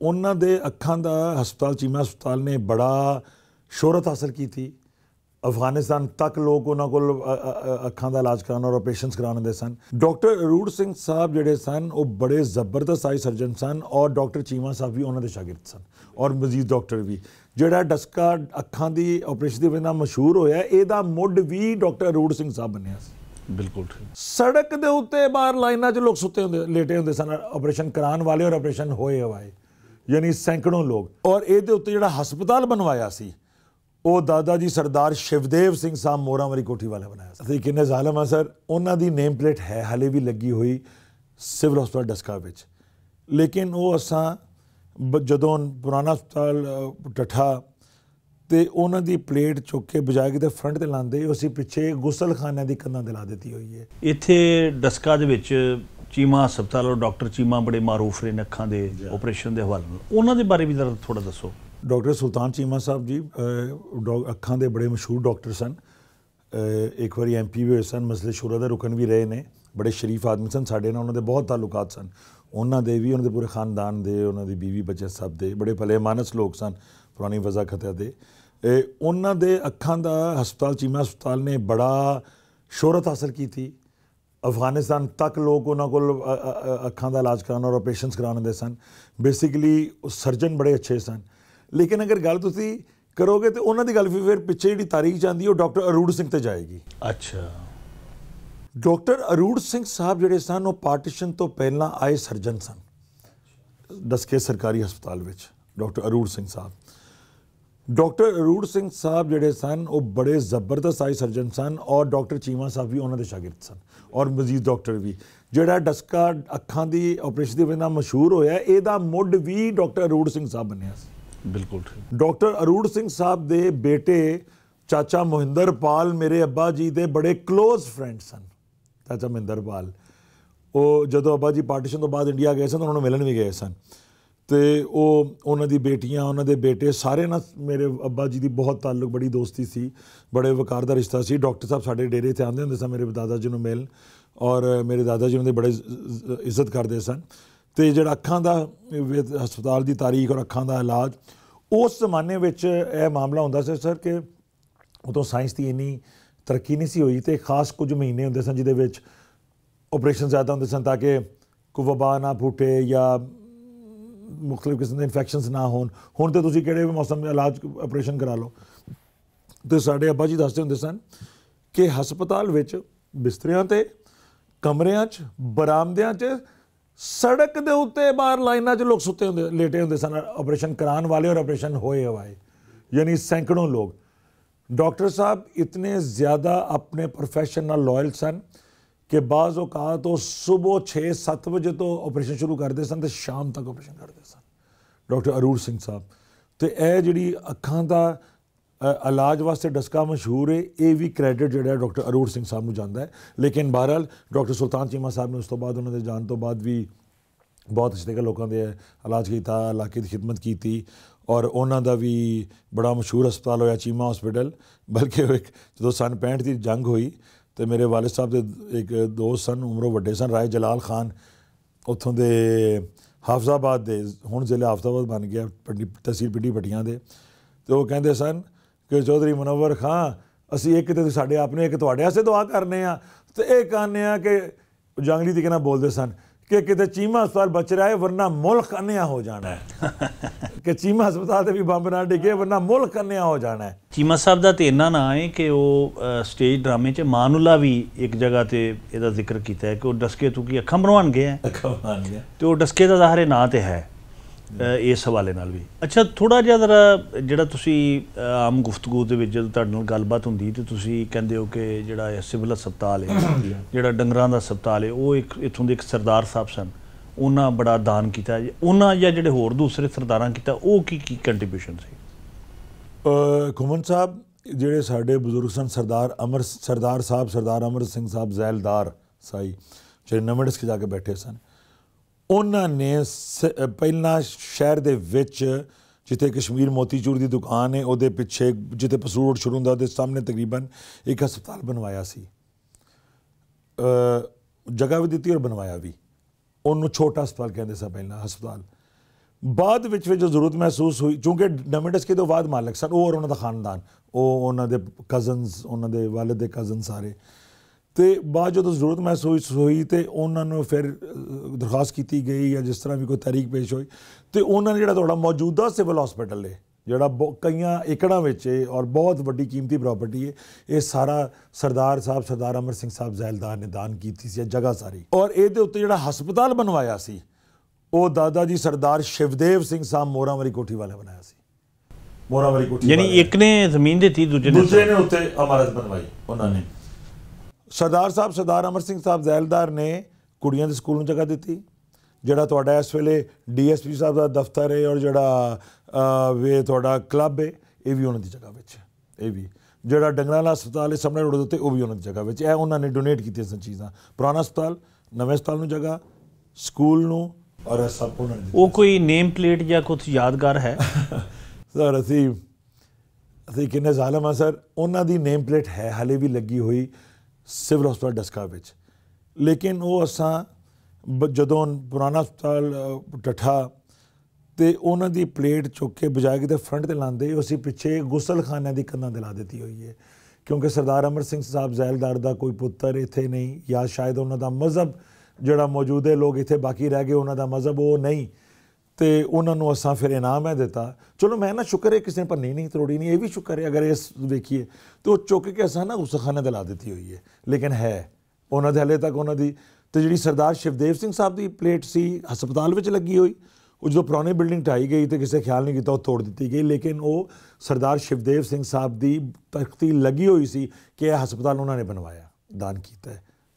ਉਹਨਾਂ ਦੇ ਅੱਖਾਂ ਦਾ ਹਸਪਤਾਲ ਚੀਮਾ ਹਸਪਤਾਲ ਨੇ ਬੜਾ ਸ਼ੋਹਰਤ ਹਾਸਲ ਕੀਤੀ ਅਫਗਾਨਿਸਤਾਨ ਤੱਕ ਲੋਕ ਉਹਨਾਂ ਕੋਲ ਅੱਖਾਂ ਦਾ ਇਲਾਜ ਕਰਾਉਣ ਔਰ ਆਪਰੇਸ਼ਨਸ ਕਰਾਉਣ ਦੇ ਸਨ ਡਾਕਟਰ ਰੂੜ ਸਿੰਘ ਸਾਹਿਬ ਜਿਹੜੇ ਸਨ ਉਹ ਬੜੇ ਜ਼ਬਰਦਸਤ ਆਈ ਸਰਜਨ ਸਨ ਔਰ ਡਾਕਟਰ ਚੀਮਾ ਸਾਹਿਬ ਵੀ ਉਹਨਾਂ ਦੇ ਸ਼ਾਗਿਰਦ ਸਨ ਔਰ ਮਜ਼ੀਦ ਡਾਕਟਰ ਵੀ ਜਿਹੜਾ ਡਸਕਾ ਅੱਖਾਂ ਦੀ ਆਪਰੇਸ਼ਨ ਦੇ ਵਿੱਚ ਨਾ ਮਸ਼ਹੂਰ ਹੋਇਆ ਇਹਦਾ ਮੁੱਢ ਵੀ ਡਾਕਟਰ ਰੂੜ ਸਿੰਘ ਸਾਹਿਬ ਬਣਿਆ ਸੀ ਬਿਲਕੁਲ ਠੀਕ ਸੜਕ ਦੇ ਉੱਤੇ ਬਾਹਰ ਲਾਈਨਾਂ 'ਚ ਲੋਕ ਸੁੱਤੇ ਹੁੰਦੇ ਲੇਟੇ ਹੁੰਦੇ ਸਨ ਆਪਰੇਸ਼ਨ ਕਰਾਉਣ ਵਾਲੇ ਔਰ ਆਪਰੇਸ਼ਨ ਹੋਏ ਹਵਾਏ ਯਾਨੀ ਸੈਂਕੜੋਂ ਲੋਕ ਔਰ ਇਹਦੇ ਉੱਤੇ ਜਿਹੜਾ ਹਸਪਤਾਲ ਬਣਵਾਇਆ ਸੀ ਉਹ ਦਾਦਾ ਜੀ ਸਰਦਾਰ ਸ਼ਿਵਦੇਵ ਸਿੰਘ ਸਾਹਿਬ ਮੋਰਾਮਰੀ ਕੋਠੀ ਵਾਲੇ ਬਣਾਇਆ ਸੀ ਅਸੀਂ ਕਿੰਨੇ ਜ਼ਾਲਮ ਆ ਸਰ ਉਹਨਾਂ ਦੀ ਨੇਮ ਪਲੇਟ ਹੈ ਹਲੇ ਵੀ ਲੱਗੀ ਹੋਈ ਸਿਵਲ ਹਸਪਤਾਲ ਡਸਕਾ ਵਿੱਚ ਲੇਕਿਨ ਉਹ ਅਸਾਂ ਜਦੋਂ ਪੁਰਾਣਾ ਹਸਪਤਾਲ ਟੱਠਾ ਤੇ ਉਹਨਾਂ ਦੀ ਪਲੇਟ ਚੁੱਕ ਕੇ ਬਜਾਏ ਕਿਤੇ ਫਰੰਟ ਤੇ ਲਾਂਦੇ ਅਸੀਂ ਪਿੱਛੇ ਗੁਸਲਖਾਨਿਆਂ ਦੀ ਕੰਨਾਂ ਦਿਲਾ ਦਿੱਤੀ ਹੋਈ ਹੈ ਇੱਥੇ ਡਸਕਾ ਦੇ ਵਿੱਚ ਚੀਮਾ ਹਸਪਤਾਲ ਉਹ ਡਾਕਟਰ ਚੀਮਾ ਬੜੇ ਮਾਰੂਫ ਨੇ ਅੱਖਾਂ ਦੇ ਆਪਰੇਸ਼ਨ ਦੇ ਹਵਾਲੇ ਨਾਲ ਉਹਨਾਂ ਦੇ ਬਾਰੇ ਵੀ ਜ਼ਰਾ ਥੋੜਾ ਦੱਸੋ ਡਾਕਟਰ ਸੁਲਤਾਨ ਚੀਮਾ ਸਾਹਿਬ ਜੀ ਅੱਖਾਂ ਦੇ ਬੜੇ ਮਸ਼ਹੂਰ ਡਾਕਟਰ ਸਨ ਇੱਕ ਵਾਰੀ ਐਮਪੀ ਵੀ ਹੋਏ ਸਨ ਮਸਲੇ ਸ਼ੁਰਾ ਦਾ ਰੁਕਨ ਵੀ ਰਹੇ ਨੇ ਬੜੇ ਸ਼ਰੀਫ ਆਦਮੀ ਸਨ ਸਾਡੇ ਨਾਲ ਉਹਨਾਂ ਦੇ ਬਹੁਤ ਤਾਲੁਕਾਤ ਸਨ ਉਹਨਾਂ ਦੇ ਵੀ ਉਹਨਾਂ ਦੇ ਪੂਰੇ ਖਾਨਦਾਨ ਦੇ ਉਹਨਾਂ ਦੀ بیوی ਬੱਚੇ ਸਭ ਦੇ ਬੜੇ ਭਲੇ ਮਾਨਸ ਲੋਕ ਸਨ ਪੁਰਾਣੀ ਵਜ਼ਾ ਖਤਿਆ ਦੇ ਇਹ ਉਹਨਾਂ ਦੇ ਅੱਖਾਂ ਦਾ ਹਸਪਤਾਲ ਚੀਮਾ ਹਸਪਤਾਲ ਨੇ ਬੜਾ ਸ਼ੋਹਰਤ ਹਾਸਲ ਕੀਤੀ ਅਫਗਾਨਿਸਤਾਨ ਤੱਕ ਲੋਕ ਉਹਨਾਂ ਕੋਲ ਅੱਖਾਂ ਦਾ ਇਲਾਜ ਕਰਾਉਣ ਔਰ ਆਪਰੇਸ਼ਨਸ ਕਰਾਉਣ ਦੇ ਸਨ ਬੇਸਿਕਲੀ ਸਰਜਨ ਬੜੇ ਅੱਛੇ ਸਨ ਲੇਕਿਨ ਅਗਰ ਗੱਲ ਤੁਸੀਂ ਕਰੋਗੇ ਤੇ ਉਹਨਾਂ ਦੀ ਗੱਲ ਵੀ ਫਿਰ ਪਿੱਛੇ ਜਿਹੜੀ ਤਾਰੀਖ ਜਾਂਦੀ ਉਹ ਡਾਕਟਰ ਅਰੂੜ ਸਿੰਘ ਤੇ ਜਾਏਗੀ ਅੱਛਾ ਡਾਕਟਰ ਅਰੂੜ ਸਿੰਘ ਸਾਹਿਬ ਜਿਹੜੇ ਸਨ ਉਹ ਪਾਰਟੀਸ਼ਨ ਤੋਂ ਪਹਿਲਾਂ ਆਏ ਸਰਜਨ ਸਨ ਦਸਕੇ ਸਰਕਾਰੀ ਹਸਪਤਾਲ ਵਿੱਚ ਡਾਕਟਰ ਅਰੂੜ ਸਿੰਘ ਸਾਹਿਬ ਡਾਕਟਰ ਅਰੂੜ ਸਿੰਘ ਸਾਹਿਬ ਜਿਹੜੇ ਸਨ ਉਹ ਬੜੇ ਜ਼ਬਰਦਸਤ ਆਈ ਸਰਜਨ ਸਨ ਔਰ ਡਾਕਟਰ ਚੀਮਾ ਸਾਹਿਬ ਵੀ ਉਹਨਾਂ ਦੇ ਸ਼ਾਗਿਰਦ ਸਨ ਔਰ ਮਜ਼ੀਦ ਡਾਕਟਰ ਵੀ ਜਿਹੜਾ ਡਸਕਾ ਅੱਖਾਂ ਦੀ ਆਪਰੇਸ਼ਨ ਦੇ ਬਿਨਾ ਮਸ਼ਹੂਰ ਹੋਇਆ ਇਹਦਾ ਮੁੱਢ ਵੀ ਡਾਕਟਰ ਅਰੂੜ ਸਿੰਘ ਸਾਹਿਬ ਬਣਿਆ ਸੀ ਬਿਲਕੁਲ ਠੀਕ ਡਾਕਟਰ ਅਰੂੜ ਸਿੰਘ ਸਾਹਿਬ ਦੇ ਬੇਟੇ ਚਾਚਾ ਮੋਹਿੰਦਰ ਪਾਲ ਮੇਰੇ ਅੱਬਾ ਜੀ ਦੇ ਬੜੇ ক্লোਜ਼ ਫਰੈਂਡ ਸਨ ਚਾਚਾ ਮਹਿੰਦਰ ਪਾਲ ਉਹ ਜਦੋਂ ਅੱਬਾ ਜੀ ਪਾਰਟੀਸ਼ਨ ਤੋਂ ਬਾਅਦ ਇੰਡੀਆ ਗਏ ਸਨ ਉਹਨਾਂ ਨੂੰ ਮਿਲਣ ਵੀ ਗਏ ਸਨ ਤੇ ਉਹ ਉਹਨਾਂ ਦੀ ਬੇਟੀਆਂ ਉਹਨਾਂ ਦੇ ਬੇਟੇ ਸਾਰੇ ਨਾਲ ਮੇਰੇ ਅੱਬਾ ਜੀ ਦੀ ਬਹੁਤ ਤਾਲੁਕ ਬੜੀ ਦੋਸਤੀ ਸੀ ਬੜੇ ਵਕਾਰ ਦਾ ਰਿਸ਼ਤਾ ਸੀ ਡਾਕਟਰ ਸਾਹਿਬ ਸਾਡੇ ਡੇਰੇ ਤੇ ਆਉਂਦੇ ਹੁੰਦੇ ਸਨ ਮੇਰੇ ਦਾਦਾ ਜੀ ਨੂੰ ਮਿਲ ਔਰ ਮੇਰੇ ਦਾਦਾ ਜੀ ਉਹਨਾਂ ਦੇ ਬੜੇ ਇੱਜ਼ਤ ਕਰਦੇ ਸਨ ਤੇ ਜਿਹੜਾ ਅੱਖਾਂ ਦਾ ਹਸਪਤਾਲ ਦੀ ਤਾਰੀਖ ਔਰ ਅੱਖਾਂ ਦਾ ਇਲਾਜ ਉਸ ਜ਼ਮਾਨੇ ਵਿੱਚ ਇਹ ਮਾਮਲਾ ਹੁੰਦਾ ਸੀ ਸਰ ਕਿ ਉਦੋਂ ਸਾਇੰਸ ਦੀ ਇੰਨੀ ਤਰੱਕੀ ਨਹੀਂ ਸੀ ਹੋਈ ਤੇ ਖਾਸ ਕੁਝ ਮਹੀਨੇ ਹੁੰਦੇ ਸਨ ਜਿਹਦੇ ਵਿੱਚ ਆਪਰੇਸ਼ਨ ਜ਼ਿਆਦਾ ਹੁੰਦੇ ਸਨ ਤਾਂ ਕਿ ਕੋ ਵਬਾ ਨਾ ਫੁੱਟੇ ਜਾਂ ਮੁxtਲਿਫ ਕਿਸਮ ਦੇ ਇਨਫੈਕਸ਼ਨਸ ਨਾ ਹੋਣ ਹੁਣ ਤੇ ਤੁਸੀਂ ਕਿਹੜੇ ਵੀ ਮੌਸਮ ਦੇ ਇਲਾਜ ਆਪਰੇਸ਼ਨ ਕਰਾ ਲਓ ਤੇ ਸਾਡੇ ਅੱਬਾ ਜੀ ਦੱਸਦੇ ਹੁੰਦੇ ਸਨ ਕਿ ਹਸਪਤਾਲ ਵਿੱਚ ਬਿਸਤਰਿਆਂ ਤੇ ਕਮਰਿਆਂ 'ਚ ਬਰਾਮਦਿਆਂ 'ਚ ਸੜਕ ਦੇ ਉੱਤੇ ਬਾਹਰ ਲਾਈਨਾਂ 'ਚ ਲੋਕ ਸੁੱਤੇ ਹੁੰਦੇ ਲੇਟੇ ਹੁੰਦੇ ਸਨ ਆਪਰੇਸ਼ਨ ਕਰਾਉਣ ਵਾਲੇ ਔਰ ਆਪਰੇਸ਼ਨ ਹੋਏ ਹਵਾਏ ਯਾਨੀ ਸੈਂਕੜੋਂ ਲੋਕ ਡਾਕਟਰ ਸਾਹਿਬ ਇਤਨੇ ਜ਼ਿਆਦਾ ਆਪਣੇ ਪ੍ਰੋਫੈਸ਼ਨਲ ਨਾਲ ਲਾਇਲ ਸਨ ਕਿ ਬਾਜ਼ ਔਕਾਤ ਉਹ ਸਵੇਰ 6-7 ਵਜੇ ਤੋਂ ਆਪਰੇਸ਼ਨ ਸ਼ੁਰੂ ਕਰਦੇ ਸਨ ਤੇ ਸ਼ਾਮ ਤੱਕ ਆਪਰੇਸ਼ਨ ਕਰਦੇ ਸਨ ਡਾਕਟਰ ਅਰੂਰ ਸਿੰਘ ਸਾਹਿਬ ਤੇ ਇਹ ਜਿਹੜੀ ਅੱਖਾਂ ਦਾ ਇਲਾਜ ਵਾਸਤੇ ਡਸਕਾ ਮਸ਼ਹੂਰ ਹੈ ਇਹ ਵੀ ਕ੍ਰੈਡਿਟ ਜਿਹੜਾ ਡਾਕਟਰ ਅਰੂਰ ਸਿੰਘ ਸਾਹਿਬ ਨੂੰ ਜਾਂਦਾ ਹੈ ਲੇਕਿਨ ਬਹਰਾਲ ਡਾਕਟਰ ਸੁਲਤਾਨ ਚੀਮਾ ਸਾਹਿਬ ਨੇ ਉਸ ਤੋਂ ਬਾਅਦ ਉਹਨਾਂ ਦੇ ਜਾਣ ਤੋਂ ਬਾਅਦ ਵੀ ਬਹੁਤ ਅੱਛੇ ਤਰੀਕੇ ਲੋਕਾਂ ਦੇ ਇਲਾਜ ਕੀਤਾ ਇਲਾਕੇ ਦੀ ਖidmat ਕੀਤੀ ਔਰ ਉਹਨਾਂ ਦਾ ਵੀ ਬੜਾ ਮਸ਼ਹੂਰ ਹਸਪਤਾਲ ਹੋਇਆ ਚੀਮਾ ਹਸਪੀਟਲ ਬਲਕਿ ਇੱਕ ਜਦੋਂ ਸਨ 65 ਦੀ ਜੰਗ ਹੋਈ ਤੇ ਮੇਰੇ ਵਾਲਿਦ ਸਾਹਿਬ ਦੇ ਇੱਕ ਦੋਸਤ ਸਨ ਉਮਰੋਂ ਵੱਡੇ ਸਨ ਰਾਏ ਜਲਾਲ ਖਾਨ ਉੱਥੋਂ ਦੇ ਹਫਜ਼ਾਬਾਦ ਦੇ ਹੁਣ ਜ਼ਿਲ੍ਹਾ ਹਫਜ਼ਾਬਾਦ ਬਣ ਗਿਆ ਤਹਿਸੀਲ ਪਿੰਡੀ ਪਟੀਆਂ ਦੇ ਤੇ ਉਹ ਕਹਿੰਦੇ ਸਨ ਕਿ ਚੌਧਰੀ ਮਨਵਰ ਖਾਨ ਅਸੀਂ ਇੱਕ ਤੇ ਸਾਡੇ ਆਪ ਨੇ ਇੱਕ ਤੁਹਾਡੇ ਵਾਸਤੇ ਦੁਆ ਕਰਨੇ ਆ ਤੇ ਇਹ ਕਹਨੇ ਆ ਕਿ ਜੰਗਲੀ ਦੀ ਕਿਨਾਂ ਬੋਲਦੇ ਸਨ ਕਿ ਕਿਤੇ ਚੀਮਾ ਹਸਪਤਾਲ ਬਚ ਰਿਹਾ ਹੈ ਵਰਨਾ ਮੁਲਕ ਅੰਨਿਆ ਹੋ ਜਾਣਾ ਹੈ ਕਿ ਚੀਮਾ ਹਸਪਤਾਲ ਤੇ ਵੀ ਬੰਬ ਨਾ ਡਿੱਗੇ ਵਰਨਾ ਮੁਲਕ ਅੰਨਿਆ ਹੋ ਜਾਣਾ ਹੈ ਚੀਮਾ ਸਾਹਿਬ ਦਾ ਤੇ ਇੰਨਾ ਨਾ ਹੈ ਕਿ ਉਹ ਸਟੇਜ ਡਰਾਮੇ 'ਚ ਮਾਨੁਲਾ ਵੀ ਇੱਕ ਜਗ੍ਹਾ ਤੇ ਇਹਦਾ ਜ਼ਿਕਰ ਕੀਤਾ ਹੈ ਕਿ ਉਹ ਡਸਕੇ ਤੂੰ ਕੀ ਅੱਖਾਂ ਬਣਵਾਣ ਗਿਆ ਅੱਖਾਂ ਬਣਵਾਣ ਗਿਆ ਤੇ ਉਹ ਡਸਕੇ ਦਾ ਜ਼ਾਹਰੇ ਨਾਂ ਤੇ ਹੈ ਇਸ ਹਵਾਲੇ ਨਾਲ ਵੀ ਅੱਛਾ ਥੋੜਾ ਜਿਹਾ ਜ਼ਰਾ ਜਿਹੜਾ ਤੁਸੀਂ ਆਮ ਗੁਫ਼ਤਗੂ ਦੇ ਵਿੱਚ ਜਦੋਂ ਤੁਹਾਡੇ ਨਾਲ ਗੱਲਬਾਤ ਹੁੰਦੀ ਤੇ ਤੁਸੀਂ ਕਹਿੰਦੇ ਹੋ ਕਿ ਜਿਹੜਾ ਇਹ ਸਿਵਲ ਹਸਪਤਾਲ ਹੈ ਜਿਹੜਾ ਡੰਗਰਾਂ ਦਾ ਹਸਪਤਾਲ ਹੈ ਉਹ ਇੱਕ ਇਥੋਂ ਦੇ ਇੱਕ ਸਰਦਾਰ ਸਾਹਿਬ ਸਨ ਉਹਨਾਂ ਬੜਾ ਦਾਨ ਕੀਤਾ ਉਹਨਾਂ ਜਾਂ ਜਿਹੜੇ ਹੋਰ ਦੂਸਰੇ ਸਰਦਾਰਾਂ ਕੀਤਾ ਉਹ ਕੀ ਕੀ ਕੰਟਰੀਬਿਊਸ਼ਨ ਸੀ ਕੁਮਨ ਸਾਹਿਬ ਜਿਹੜੇ ਸਾਡੇ ਬਜ਼ੁਰਗ ਸਨ ਸਰਦਾਰ ਅਮਰ ਸਰਦਾਰ ਸਾਹਿਬ ਸਰਦਾਰ ਅਮਰ ਸਿੰਘ ਸਾਹਿਬ ਜ਼ੈਲਦਾਰ ਸਾਈ ਜਿਹੜੇ ਨਮੜਸ ਕੇ ਜਾ ਕੇ ਬੈਠੇ ਸਨ ਉਹਨਾਂ ਨੇ ਪਹਿਲਾਂ ਸ਼ਹਿਰ ਦੇ ਵਿੱਚ ਜਿੱਥੇ ਕਸ਼ਮੀਰ ਮੋਤੀਚੂਰ ਦੀ ਦੁਕਾਨ ਹੈ ਉਹਦੇ ਪਿੱਛੇ ਜਿੱਥੇ ਪਸੂ ਰੋਡ ਸ਼ੁਰੂ ਹੁੰਦਾ ਉਹਦੇ ਸਾਹਮਣੇ ਤਕਰੀਬਨ ਇੱਕ ਹਸਪਤਾਲ ਬਣਵਾਇਆ ਸੀ ਜਗ੍ਹਾ ਵੀ ਦਿੱਤੀ ਔਰ ਬਣਵਾਇਆ ਵੀ ਉਹਨੂੰ ਛੋਟਾ ਹਸਪਤਾਲ ਕਹਿੰਦੇ ਸਾ ਪਹਿਲਾਂ ਹਸਪਤਾਲ ਬਾਅਦ ਵਿੱਚ ਵਿੱਚ ਜੋ ਜ਼ਰੂਰਤ ਮਹਿਸੂਸ ਹੋਈ ਕਿਉਂਕਿ ਡਮਿਟਸ ਕੇ ਤੋਂ ਬਾਅਦ ਮਾਲਕ ਸਨ ਉਹ ਔਰ ਉਹਨਾਂ ਦਾ ਖਾਨਦਾਨ ਉਹ ਉਹਨਾਂ ਦੇ ਕਜ਼ਨਸ ਉਹਨਾਂ ਦੇ ਵਾਲਿਦ ਦੇ ਕਜ਼ਨ ਸਾਰੇ ਤੇ ਬਾਅਦ ਜਦੋਂ ਜ਼ਰੂਰਤ ਮਹਿਸੂਸ ਹੋਈ ਤੇ ਉਹਨਾਂ ਨੂੰ ਫਿਰ ਦਰਖਾਸਤ ਕੀਤੀ ਗਈ ਜਾਂ ਜਿਸ ਤਰ੍ਹਾਂ ਵੀ ਕੋਈ ਤਾਰੀਖ ਪੇਸ਼ ਹੋਈ ਤੇ ਉਹਨਾਂ ਨੇ ਜਿਹੜਾ ਤੁਹਾਡਾ ਮੌਜੂਦਾ ਸਿਵਲ ਹਸਪੀਟਲ ਹੈ ਜਿਹੜਾ ਕਈਆਂ ਏਕੜਾਂ ਵਿੱਚ ਹੈ ਔਰ ਬਹੁਤ ਵੱਡੀ ਕੀਮਤੀ ਪ੍ਰਾਪਰਟੀ ਹੈ ਇਹ ਸਾਰਾ ਸਰਦਾਰ ਸਾਹਿਬ ਸਰਦਾਰ ਅਮਰ ਸਿੰਘ ਸਾਹਿਬ ਜ਼ੈਲਦਾਰ ਨੇ ਦਾਨ ਕੀਤੀ ਸੀ ਜਗ੍ਹਾ ਸਾਰੀ ਔਰ ਇਹਦੇ ਉੱਤੇ ਜਿਹੜਾ ਹਸਪਤਾਲ ਬਣਵਾਇਆ ਸੀ ਉਹ ਦਾਦਾ ਜੀ ਸਰਦਾਰ ਸ਼ਿਵਦੇਵ ਸਿੰਘ ਸਾਹਿਬ ਮੋਰਾਂਵਾਲੀ ਕੋਠੀ ਵਾਲੇ ਬਣਾਇਆ ਸੀ ਮੋਰਾਂਵਾਲੀ ਕੋਠੀ ਯਾਨੀ ਇੱਕ ਨੇ ਜ਼ਮੀਨ ਦਿੱਤੀ ਦੂਜੇ ਨੇ ਦੂਜੇ ਨੇ ਉੱਤੇ ਅਮਾਰਤ ਬਣਵਾਈ ਉਹਨਾਂ ਨੇ ਸਰਦਾਰ ਸਾਹਿਬ ਸਰਦਾਰ ਅਮਰ ਸਿੰਘ ਸਾਹਿਬ ਜ਼ੈਲਦਾਰ ਨੇ ਕੁੜੀਆਂ ਦੇ ਸਕੂਲ ਨੂੰ ਜਗ੍ਹਾ ਦਿੱਤੀ ਜਿਹੜਾ ਤੁਹਾਡਾ ਇਸ ਵੇਲੇ ਡੀਐਸਪੀ ਸਾਹਿਬ ਦਾ ਦਫ਼ਤਰ ਹੈ ਔਰ ਜਿਹੜਾ ਵੇ ਤੁਹਾਡਾ ਕਲੱਬ ਹੈ ਇਹ ਵੀ ਉਹਨਾਂ ਦੀ ਜਗ੍ਹਾ ਵਿੱਚ ਇਹ ਵੀ ਜਿਹੜਾ ਡੰਗਰਾਲਾ ਹਸਪਤਾਲ ਹੈ ਸਾਹਮਣੇ ਰੋਡ ਉੱਤੇ ਉਹ ਵੀ ਉਹਨਾਂ ਦੀ ਜਗ੍ਹਾ ਵਿੱਚ ਇਹ ਉਹਨਾਂ ਨੇ ਡੋਨੇਟ ਕੀਤੀਆਂ ਸਨ ਚੀਜ਼ਾਂ ਪੁਰਾਣਾ ਹਸਪਤਾਲ ਨਵੇਂ ਹਸਪਤਾਲ ਨੂੰ ਜਗ੍ਹਾ ਸਕੂਲ ਨੂੰ ਔਰ ਸਭ ਉਹਨਾਂ ਦੀ ਉਹ ਕੋਈ ਨੇਮ ਪਲੇਟ ਜਾਂ ਕੁਝ ਯਾਦਗਾਰ ਹੈ ਸਰ ਅਸੀਂ ਅਸੀਂ ਕਿੰਨੇ ਜ਼ਾਲਮ ਆ ਸਰ ਉਹਨਾਂ ਦੀ ਨੇਮ ਪਲੇਟ ਹੈ ਹਲੇ ਵੀ ਲੱਗੀ ਹੋਈ ਸਿਵਲ ਹਸਪਤਾਲ ਡਸਕਾ ਵਿੱਚ ਲੇਕਿਨ ਉਹ ਅਸਾਂ ਜਦੋਂ ਪੁਰਾਣਾ ਹਸਪਤਾਲ ਟਠਾ ਤੇ ਉਹਨਾਂ ਦੀ ਪਲੇਟ ਚੁੱਕ ਕੇ ਬਜਾਏ ਕਿਤੇ ਫਰੰਟ ਤੇ ਲਾਂਦੇ ਅਸੀਂ ਪਿੱਛੇ ਗੁਸਲਖਾਨੇ ਦੀ ਕੰਨਾਂ ਦਿਲਾ ਦਿੱਤੀ ਹੋਈ ਹੈ ਕਿਉਂਕਿ ਸਰਦਾਰ ਅਮਰ ਸਿੰਘ ਸਾਹਿਬ ਜ਼ੈਲਦਾਰ ਦਾ ਕੋਈ ਪੁੱਤਰ ਇੱਥੇ ਨਹੀਂ ਜਾਂ ਸ਼ਾਇਦ ਉਹਨਾਂ ਦਾ ਮਜ਼ਹਬ ਜਿਹੜਾ ਮੌਜੂਦ ਹੈ ਲੋਕ ਇੱਥੇ ਬਾਕੀ ਰਹਿ ਗਏ ਉਹਨਾਂ ਦਾ ਮਜ਼ਹਬ ਉਹ ਨਹੀਂ ਤੇ ਉਹਨਾਂ ਨੂੰ ਅਸਾਂ ਫਿਰ ਇਨਾਮ ਹੈ ਦਿੱਤਾ ਚਲੋ ਮੈਂ ਨਾ ਸ਼ੁਕਰ ਹੈ ਕਿਸੇ ਨੇ ਪਰ ਨਹੀਂ ਨਹੀਂ ਤਰੋੜੀ ਨਹੀਂ ਇਹ ਵੀ ਸ਼ੁਕਰ ਹੈ ਅਗਰ ਇਸ ਵੇਖੀਏ ਤੇ ਉਹ ਚੁੱਕ ਕੇ ਅਸਾਂ ਨਾ ਉਸ ਦੇ ਲਾ ਦਿੱਤੀ ਹੋਈ ਹੈ ਲੇਕਿਨ ਹੈ ਉਹਨਾਂ ਦੇ ਹਲੇ ਤੱਕ ਉਹਨਾਂ ਦੀ ਤੇ ਜਿਹੜੀ ਸਰਦਾਰ ਸ਼ਿਵਦੇਵ ਸਿੰਘ ਸਾਹਿਬ ਦੀ ਪਲੇਟ ਸੀ ਹਸਪਤਾਲ ਵਿੱਚ ਲੱਗੀ ਹੋਈ ਉਹ ਜਦੋਂ ਪੁਰਾਣੀ ਬਿਲਡਿੰਗ ਢਾਈ ਗਈ ਤੇ ਕਿਸੇ ਖਿਆਲ ਨਹੀਂ ਕੀਤਾ ਉਹ ਤੋੜ ਦਿੱਤੀ ਗਈ ਲੇਕਿਨ ਉਹ ਸਰਦਾਰ ਸ਼ਿਵਦੇਵ ਸਿੰਘ ਸਾਹਿਬ ਦੀ ਤਖਤੀ ਲੱਗੀ ਹੋਈ ਸੀ ਕਿ ਇਹ ਹਸਪਤਾਲ ਉਹਨਾਂ ਨੇ ਬਣਵਾਇਆ ਦਾਨ ਕੀਤਾ ਹੈ